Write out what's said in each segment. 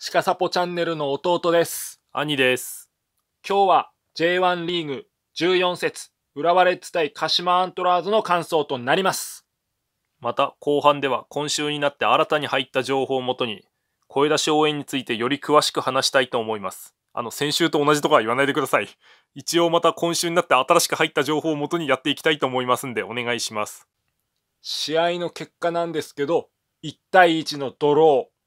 シカサポチャンネルの弟です。兄です。今日は J1 リーグ14節浦和レッズ対鹿島アントラーズの感想となります。また後半では今週になって新たに入った情報をもとに声出し応援についてより詳しく話したいと思います。あの先週と同じとか言わないでください。一応また今週になって新しく入った情報をもとにやっていきたいと思いますんでお願いします。試合の結果なんですけど1対1のドロー。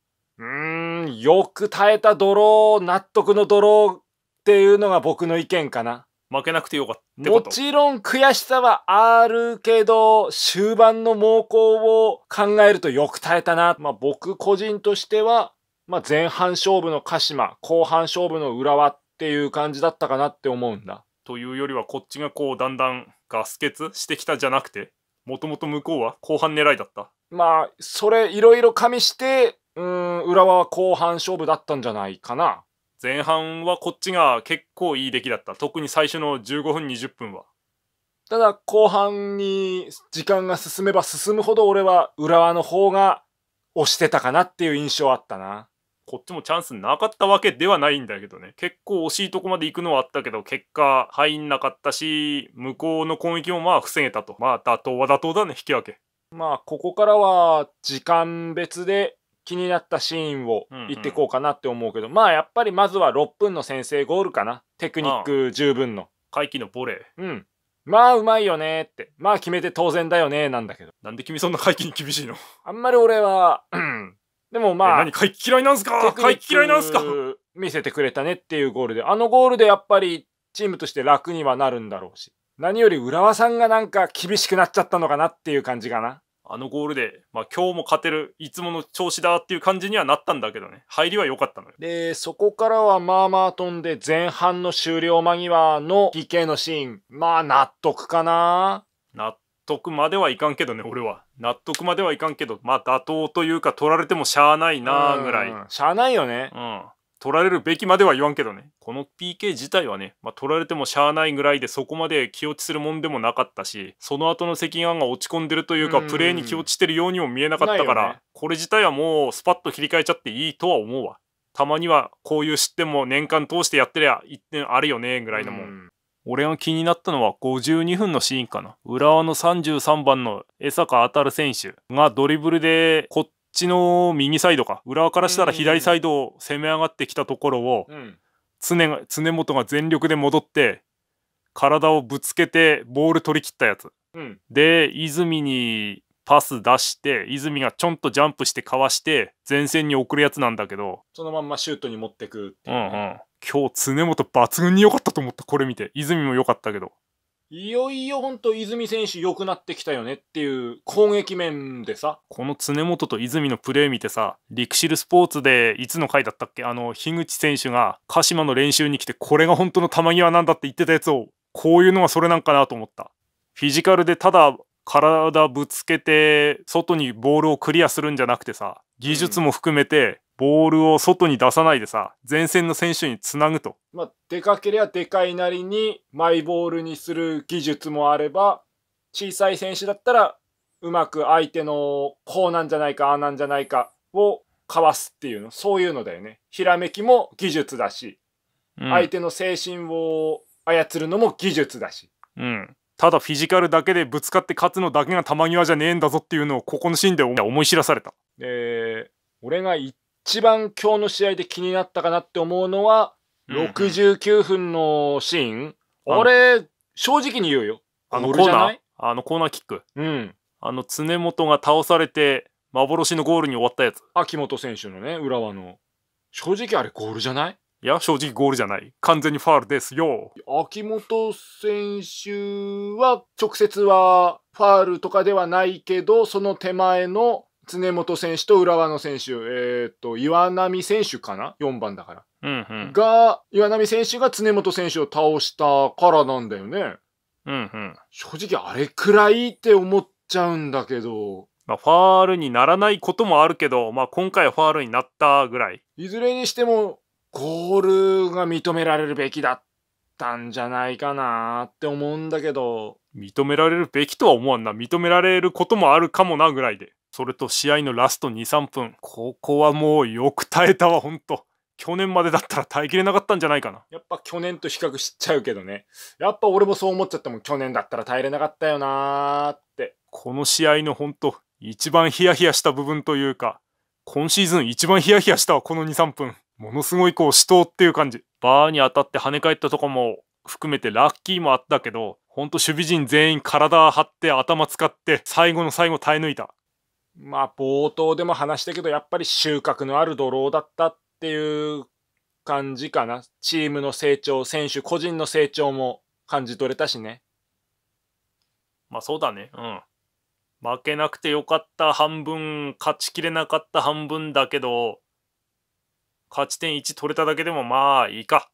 うーん、よく耐えたドロー、納得のドローっていうのが僕の意見かな。負けなくてよかったもちろん悔しさはあるけど、終盤の猛攻を考えるとよく耐えたな。まあ僕個人としては、まあ前半勝負の鹿島、後半勝負の浦和っていう感じだったかなって思うんだ。というよりはこっちがこうだんだんガス欠してきたじゃなくて、もともと向こうは後半狙いだった。まあ、それいろいろ加味して、うーん、浦和は後半勝負だったんじゃないかな。前半はこっちが結構いい出来だった。特に最初の15分、20分は。ただ、後半に時間が進めば進むほど俺は浦和の方が押してたかなっていう印象あったな。こっちもチャンスなかったわけではないんだけどね。結構惜しいとこまで行くのはあったけど、結果入んなかったし、向こうの攻撃もまあ防げたと。まあ妥当は妥当だね、引き分け。まあ、ここからは時間別で気になったシーンを言ってこうかなって思うけど、うんうん、まあやっぱりまずは6分の先制ゴールかなテクニック十分の回帰のボレーうんまあうまいよねってまあ決めて当然だよねなんだけどなんで君そんな回帰に厳しいのあんまり俺はでもまあ何回帰嫌いなんすか回帰嫌いなんすか見せてくれたねっていうゴールであのゴールでやっぱりチームとして楽にはなるんだろうし何より浦和さんがなんか厳しくなっちゃったのかなっていう感じかなあのゴールで、まあ、今日も勝てる、いつもの調子だっていう感じにはなったんだけどね、入りは良かったのよ。で、そこからはまあまあ飛んで、前半の終了間際の PK のシーン、まあ納得かな。納得まではいかんけどね、俺は。納得まではいかんけど、まあ妥当というか取られてもしゃあないなぐらい。しゃあないよね。うん。取られるべきまでは言わんけどね、この PK 自体はね、まあ、取られてもしゃあないぐらいでそこまで気落ちするもんでもなかったし、その後の赤眼が落ち込んでるというか、プレーに気落ちてるようにも見えなかったから、ね、これ自体はもうスパッと切り替えちゃっていいとは思うわ。たまにはこういう失点も年間通してやってりゃ1点あるよねぐらいのもん俺が気になったのは52分のシーンかな浦和の33番の江坂当たる選手がドリブルで凝っちの右サイドか浦和からしたら左サイドを攻め上がってきたところを常元常本が全力で戻って体をぶつけてボール取り切ったやつ、うん、で泉にパス出して泉がちょんとジャンプしてかわして前線に送るやつなんだけどそのまんまシュートに持ってくっていう、ね、うんうん今日常本抜群に良かったと思ったこれ見て泉も良かったけどいよいよほんと泉選手良くなってきたよねっていう攻撃面でさ。この常本と泉のプレー見てさ、リクシルスポーツでいつの回だったっけあの、樋口選手が鹿島の練習に来てこれが本当の球際なんだって言ってたやつを、こういうのがそれなんかなと思った。フィジカルでただ体ぶつけて外にボールをクリアするんじゃなくてさ、技術も含めてボールを外に出さないでさ、前線の選手につなぐと。まあ、でかければでかいなりに、マイボールにする技術もあれば、小さい選手だったら、うまく相手のこうなんじゃないか、ああなんじゃないかをかわすっていうの、そういうのだよね。ひらめきも技術だし、うん、相手の精神を操るのも技術だし。うん。ただフィジカルだけでぶつかって勝つのだけが球際じゃねえんだぞっていうのをここのシーンで思い知らされた。えー、俺が言っ一番今日の試合で気になったかなって思うのは、69分のシーン。うん、あれ、正直に言うよ。あのコーナーあのコーナーキック。うん。あの、常本が倒されて、幻のゴールに終わったやつ。秋元選手のね、浦和の。正直あれゴールじゃないいや、正直ゴールじゃない。完全にファールですよ。秋元選手は、直接はファールとかではないけど、その手前の常本選手と浦和の選手、えー、っと岩波選手かな4番だから、うんうん、が岩波選手が常本選手を倒したからなんだよね。うんうん、正直あれくらいって思っちゃうんだけどまあ、ファールにならないこともあるけど、まあ、今回ファールになったぐらいいずれにしてもゴールが認められるべきだったんじゃないかなって思うんだけど認められるべきとは思わんな認められることもあるかもなぐらいでそれと試合のラスト23分ここはもうよく耐えたわほんと去年までだったら耐えきれなかったんじゃないかなやっぱ去年と比較しちゃうけどねやっぱ俺もそう思っちゃったもん去年だったら耐えれなかったよなーってこの試合のほんと一番ヒヤヒヤした部分というか今シーズン一番ヒヤヒヤしたわこの23分ものすごいこう死闘っていう感じバーに当たって跳ね返ったとこも含めてラッキーもあったけどほんと守備陣全員体張って頭使って最後の最後耐え抜いたまあ冒頭でも話したけど、やっぱり収穫のあるドローだったっていう感じかな。チームの成長、選手個人の成長も感じ取れたしね。まあそうだね。うん。負けなくてよかった半分、勝ちきれなかった半分だけど、勝ち点1取れただけでもまあいいか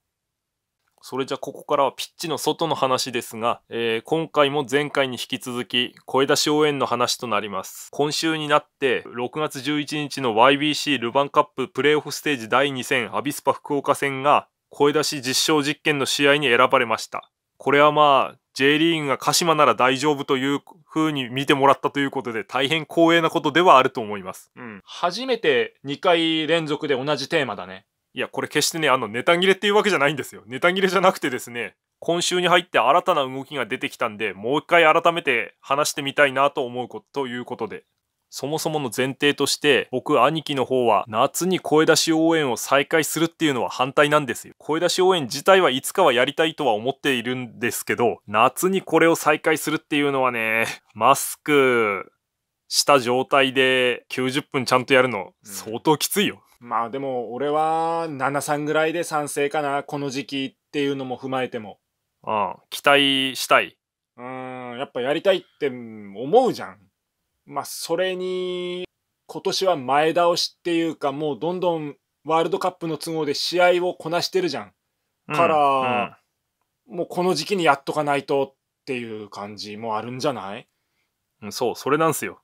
それじゃここからはピッチの外の話ですが、えー、今回も前回に引き続き声出し応援の話となります。今週になって6月11日の YBC ルヴァンカッププレーオフステージ第2戦アビスパ福岡戦が声出し実証実験の試合に選ばれました。これはまあ J リーグが鹿島なら大丈夫という風に見てもらったということで大変光栄なことではあると思います。うん。初めて2回連続で同じテーマだね。いや、これ決してね、あの、ネタ切れっていうわけじゃないんですよ。ネタ切れじゃなくてですね、今週に入って新たな動きが出てきたんで、もう一回改めて話してみたいなと思うこと、ということで。そもそもの前提として、僕、兄貴の方は、夏に声出し応援を再開するっていうのは反対なんですよ。声出し応援自体はいつかはやりたいとは思っているんですけど、夏にこれを再開するっていうのはね、マスクした状態で90分ちゃんとやるの、相当きついよ。まあでも俺は73ぐらいで賛成かなこの時期っていうのも踏まえてもああ期待したいうんやっぱやりたいって思うじゃんまあそれに今年は前倒しっていうかもうどんどんワールドカップの都合で試合をこなしてるじゃん、うん、から、うん、もうこの時期にやっとかないとっていう感じもあるんじゃないそうそれなんすよ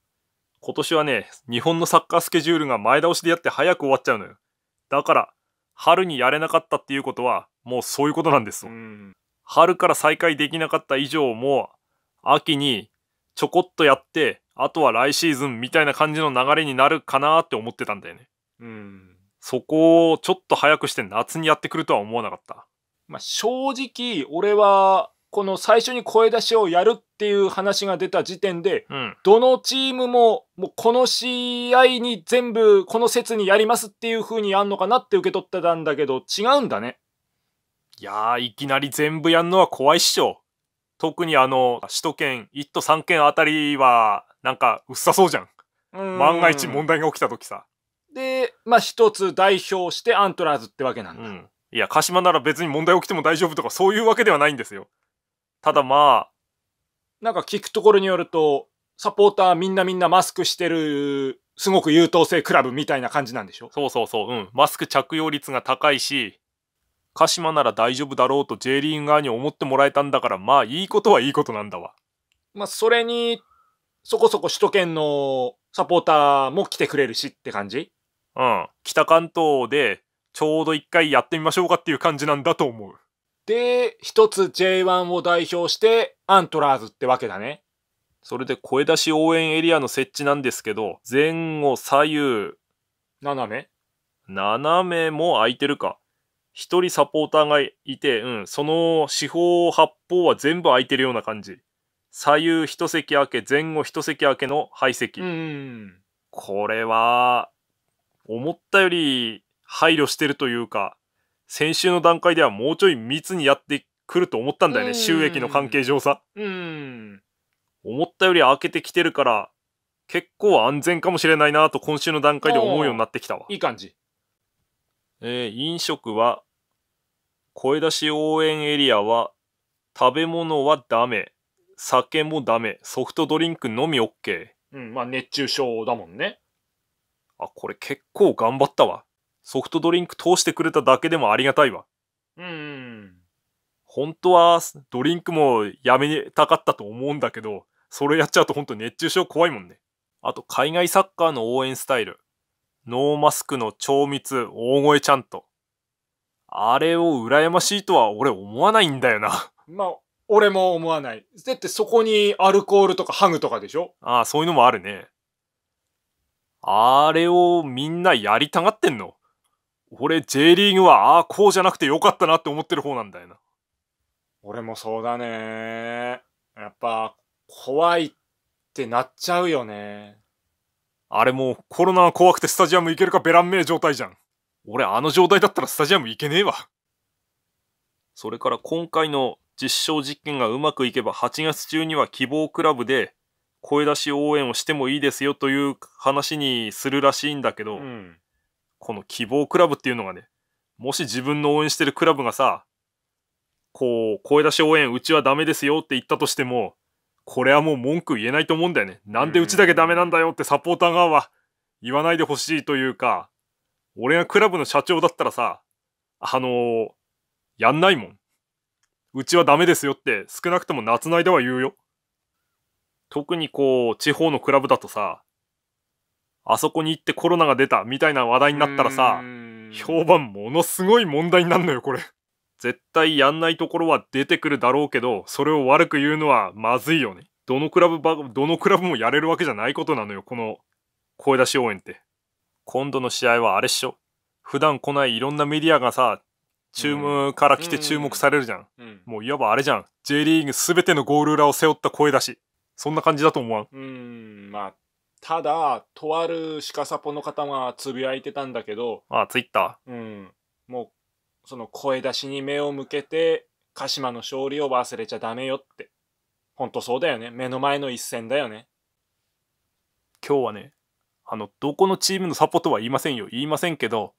今年はね、日本のサッカースケジュールが前倒しでやって早く終わっちゃうのよ。だから、春にやれなかったっていうことは、もうそういうことなんですよ。春から再開できなかった以上、もう、秋にちょこっとやって、あとは来シーズンみたいな感じの流れになるかなって思ってたんだよね。うん。そこをちょっと早くして夏にやってくるとは思わなかった。まあ、正直、俺はこの最初に声出しをやるっていう話が出た時点で、うん、どのチームももうこの試合に全部この説にやりますっていう風にやんのかなって受け取ってたんだけど違うんだね。いやーいきなり全部やんのは怖いっしょ。特にあの首都圏1都3県あたりはなんかうっさそうじゃん。ん万が一問題が起きた時さ。でまあ一つ代表してアントラーズってわけなんだ。うん、いや鹿島なら別に問題起きても大丈夫とかそういうわけではないんですよ。ただまあ、なんか聞くところによると、サポーターみんなみんなマスクしてる、すごく優等生クラブみたいな感じなんでしょそうそうそう、うん。マスク着用率が高いし、鹿島なら大丈夫だろうと J リーグ側に思ってもらえたんだから、まあいいことはいいことなんだわ。まあそれに、そこそこ首都圏のサポーターも来てくれるしって感じうん。北関東でちょうど一回やってみましょうかっていう感じなんだと思う。で、一つ J1 を代表してアントラーズってわけだね。それで声出し応援エリアの設置なんですけど、前後左右。斜め斜めも空いてるか。一人サポーターがいて、うん、その四方八方は全部空いてるような感じ。左右一席空け、前後一席空けの排席。これは、思ったより配慮してるというか、先週の段階ではもうちょい密にやってくると思ったんだよね、収益の関係上さ。うん。思ったより開けてきてるから、結構安全かもしれないなと今週の段階で思うようになってきたわ。いい感じ。えー、飲食は、声出し応援エリアは、食べ物はダメ、酒もダメ、ソフトドリンクのみ OK。うん、まあ熱中症だもんね。あ、これ結構頑張ったわ。ソフトドリンク通してくれただけでもありがたいわ。うん。本当は、ドリンクもやめたかったと思うんだけど、それやっちゃうと本当熱中症怖いもんね。あと、海外サッカーの応援スタイル。ノーマスクの超密、大声ちゃんと。あれを羨ましいとは俺思わないんだよなまあ、俺も思わない。だってそこにアルコールとかハグとかでしょああ、そういうのもあるね。あれをみんなやりたがってんの俺 J リーグはああこうじゃなくてよかったなって思ってる方なんだよな俺もそうだねやっぱ怖いってなっちゃうよねあれもコロナ怖くてスタジアム行けるかベランめえ状態じゃん俺あの状態だったらスタジアム行けねえわそれから今回の実証実験がうまくいけば8月中には希望クラブで声出し応援をしてもいいですよという話にするらしいんだけど、うんこの希望クラブっていうのがね、もし自分の応援してるクラブがさ、こう、声出し応援、うちはダメですよって言ったとしても、これはもう文句言えないと思うんだよね。なんでうちだけダメなんだよってサポーター側は言わないでほしいというか、俺がクラブの社長だったらさ、あのー、やんないもん。うちはダメですよって少なくとも夏の間は言うよ。特にこう、地方のクラブだとさ、あそこに行ってコロナが出たみたいな話題になったらさ、評判ものすごい問題になるのよ、これ。絶対やんないところは出てくるだろうけど、それを悪く言うのはまずいよね。どのクラブば、どのクラブもやれるわけじゃないことなのよ、この声出し応援って。今度の試合はあれっしょ。普段来ないいろんなメディアがさ、チームから来て注目されるじゃん。もういわばあれじゃん。J リーグ全てのゴール裏を背負った声出し。そんな感じだと思わん。うん、まあただ、とある鹿サポの方がつぶやいてたんだけど、ああ、ツイッター。うん。もう、その声出しに目を向けて、鹿島の勝利を忘れちゃダメよって。ほんとそうだよね。目の前の一戦だよね。今日はね、あの、どこのチームのサポートは言いませんよ。言いませんけど、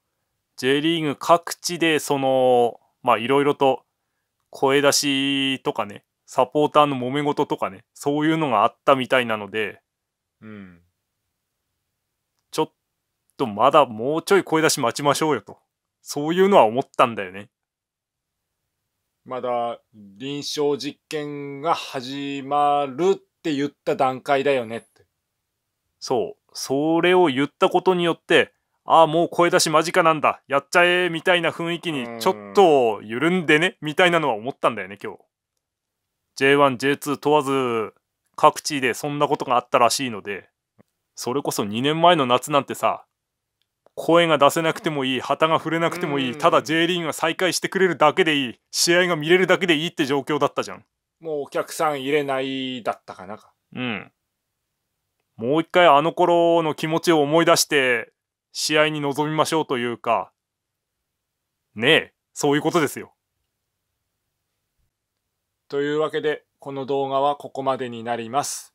J リーグ各地で、その、まあ、いろいろと、声出しとかね、サポーターの揉め事とかね、そういうのがあったみたいなので、うん。とまだもうちょい声出し待ちましょうよと。そういうのは思ったんだよね。まだ臨床実験が始まるって言った段階だよねって。そう。それを言ったことによって、ああ、もう声出し間近なんだ。やっちゃえ、みたいな雰囲気にちょっと緩んでね、みたいなのは思ったんだよね、今日。J1、J2 問わず、各地でそんなことがあったらしいので、それこそ2年前の夏なんてさ、声が出せなくてもいい旗が触れなくてもいいただ J リーグが再開してくれるだけでいい試合が見れるだけでいいって状況だったじゃんもうお客さん入れないだったかなうんもう一回あの頃の気持ちを思い出して試合に臨みましょうというかねえそういうことですよというわけでこの動画はここまでになります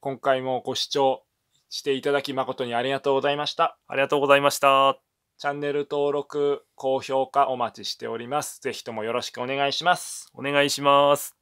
今回もご視聴していただき誠にありがとうございました。ありがとうございました。チャンネル登録、高評価お待ちしております。ぜひともよろしくお願いします。お願いします。